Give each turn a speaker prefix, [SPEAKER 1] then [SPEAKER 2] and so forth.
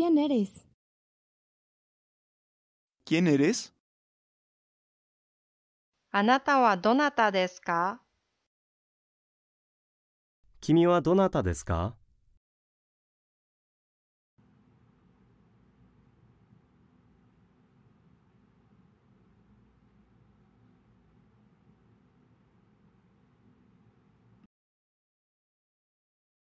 [SPEAKER 1] ¿Quién eres?
[SPEAKER 2] ¿Quién eres?
[SPEAKER 1] あなたはどなたですか
[SPEAKER 3] 君はどなたですか